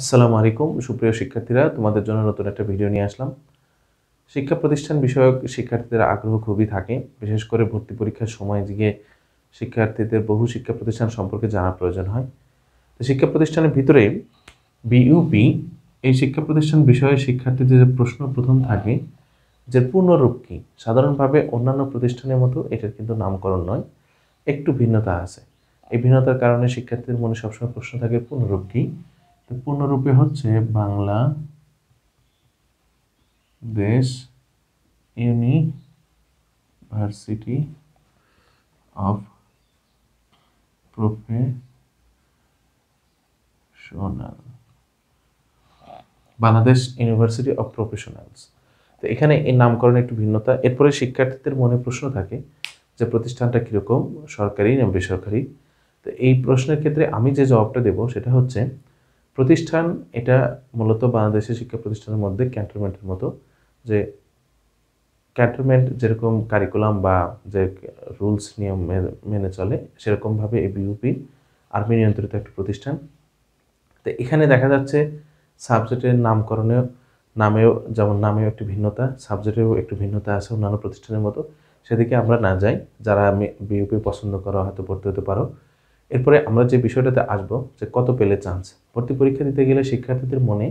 আসসালামু আলাইকুম সুপ্রিয় শিক্ষার্থীরা তোমাদের জন্য নতুন একটা ভিডিও নিয়ে আসলাম শিক্ষা প্রতিষ্ঠান বিষয়ক শিক্ষার্থীদের আগ্রহ খুবই থাকে বিশেষ করে ভর্তি পরীক্ষার সময় গিয়ে শিক্ষার্থীদের বহু শিক্ষা প্রতিষ্ঠান সম্পর্কে জানা প্রয়োজন হয় তো শিক্ষা প্রতিষ্ঠানের ভিতরে বিইউপি এই শিক্ষা প্রতিষ্ঠান বিষয়ে শিক্ষার্থীদের যে প্রশ্ন প্রথম থাকে যে পূর্ণরূপ কী সাধারণভাবে অন্যান্য প্রতিষ্ঠানের মতো এটার কিন্তু নামকরণ নয় একটু ভিন্নতা আছে এই ভিন্নতার কারণে শিক্ষার্থীদের মনে সবসময় প্রশ্ন থাকে পূর্ণরূপ কী পূর্ণরূপে হচ্ছে Bangladesh university of professional Bangladesh university of professionals তো এখানে এই নামকরণে একটু ভিন্নতা এরপরে শিক্ষার্থীদের মনে প্রশ্ন থাকে যে প্রতিষ্ঠানটা কীরকম সরকারি না বেসরকারি তো এই প্রশ্নের ক্ষেত্রে আমি যে জবাবটা দেব সেটা হচ্ছে প্রতিষ্ঠান এটা মূলত বাংলাদেশের শিক্ষা প্রতিষ্ঠানের মধ্যে ক্যান্টনমেন্টের মতো যে ক্যান্টনমেন্ট যেরকম কারিকুলাম বা যে রুলস নিয়ম মেনে চলে সেরকমভাবে এ বিউপি আর্মি নিয়ন্ত্রিত একটি প্রতিষ্ঠান তো এখানে দেখা যাচ্ছে সাবজেক্টের নামকরণেও নামেও যেমন নামেও একটি ভিন্নতা সাবজেক্টেও একটু ভিন্নতা আছে অন্যান্য প্রতিষ্ঠানের মতো সেদিকে আমরা না যাই যারা আমি বিউপি পছন্দ করো হয়তো পড়তে হতে পারো এরপরে আমরা যে বিষয়টাতে আসব যে কত পেলে চান্স ভর্তি পরীক্ষা দিতে গেলে শিক্ষার্থীদের মনে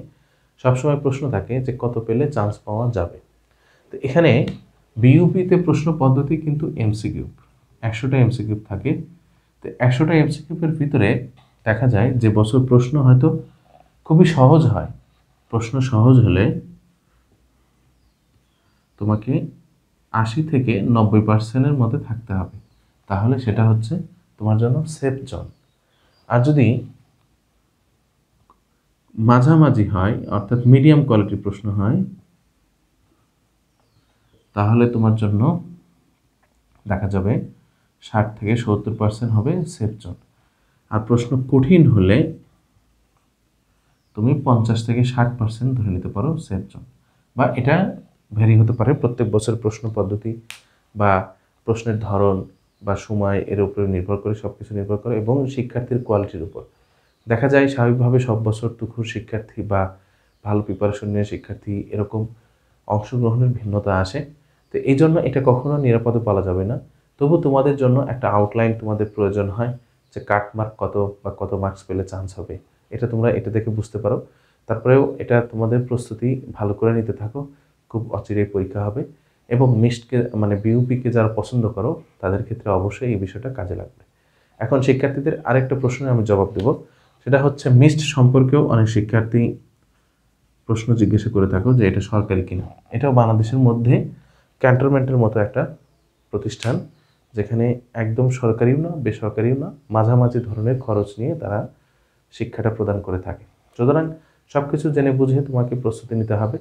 সবসময় প্রশ্ন থাকে যে কত পেলে চান্স পাওয়া যাবে তো এখানে বিইউপিতে প্রশ্ন পদ্ধতি কিন্তু এমসিকিউব একশোটা এমসিকিউব থাকে তো একশোটা এমসিকিউবের ভিতরে দেখা যায় যে বছর প্রশ্ন হয়তো খুবই সহজ হয় প্রশ্ন সহজ হলে তোমাকে আশি থেকে নব্বই পার্সেন্টের মধ্যে থাকতে হবে তাহলে সেটা হচ্ছে তোমার জন্য সেফ জোন আর যদি মাঝামাঝি হয় অর্থাৎ মিডিয়াম কোয়ালিটির প্রশ্ন হয় তাহলে তোমার জন্য দেখা যাবে ষাট থেকে সত্তর পার্সেন্ট হবে সেফ জোন আর প্রশ্ন কঠিন হলে তুমি পঞ্চাশ থেকে ষাট পার্সেন্ট ধরে নিতে পারো সেফ জোন বা এটা ভেরি হতে পারে প্রত্যেক বছর প্রশ্ন পদ্ধতি বা প্রশ্নের ধরন বা সময় এর উপরে নির্ভর করে সব কিছু নির্ভর করে এবং শিক্ষার্থীর কোয়ালিটির উপর দেখা যায় স্বাভাবিকভাবে সব বছর তুখুর শিক্ষার্থী বা ভালো প্রিপারেশন নিয়ে শিক্ষার্থী এরকম অংশগ্রহণের ভিন্নতা আসে তো এই জন্য এটা কখনো নিরাপদে বলা যাবে না তবু তোমাদের জন্য একটা আউটলাইন তোমাদের প্রয়োজন হয় যে কাট মার্ক কত বা কত মার্কস পেলে চান্স হবে এটা তোমরা এটা দেখে বুঝতে পারো তারপরেও এটা তোমাদের প্রস্তুতি ভালো করে নিতে থাকো খুব অচিরেই পরীক্ষা হবে এবং মিস্টকে মানে বিউপিকে যারা পছন্দ করো তাদের ক্ষেত্রে অবশ্যই এই বিষয়টা কাজে লাগবে এখন শিক্ষার্থীদের আরেকটা প্রশ্নে আমি জবাব দেব সেটা হচ্ছে মিস্ট সম্পর্কেও অনেক শিক্ষার্থী প্রশ্ন জিজ্ঞাসা করে থাকো যে এটা সরকারি কিনা এটাও বাংলাদেশের মধ্যে ক্যান্টনমেন্টের মতো একটা প্রতিষ্ঠান যেখানে একদম সরকারিও না বেসরকারিও না মাঝামাঝি ধরনের খরচ নিয়ে তারা শিক্ষাটা প্রদান করে থাকে সুতরাং সব কিছু জেনে বুঝে তোমাকে প্রস্তুতি নিতে হবে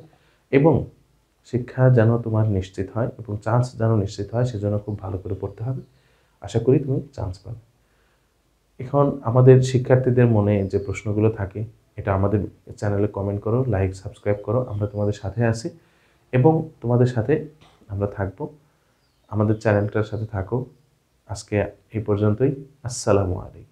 এবং শিক্ষা যেন তোমার নিশ্চিত হয় এবং চান্স যেন নিশ্চিত হয় সেজন্য খুব ভালো করে পড়তে হবে আশা করি তুমি চান্স পাবে এখন আমাদের শিক্ষার্থীদের মনে যে প্রশ্নগুলো থাকে এটা আমাদের চ্যানেলে কমেন্ট করো লাইক সাবস্ক্রাইব করো আমরা তোমাদের সাথে আছি এবং তোমাদের সাথে আমরা থাকবো আমাদের চ্যানেলটার সাথে থাকো আজকে এই পর্যন্তই আসসালামু আলাইকুম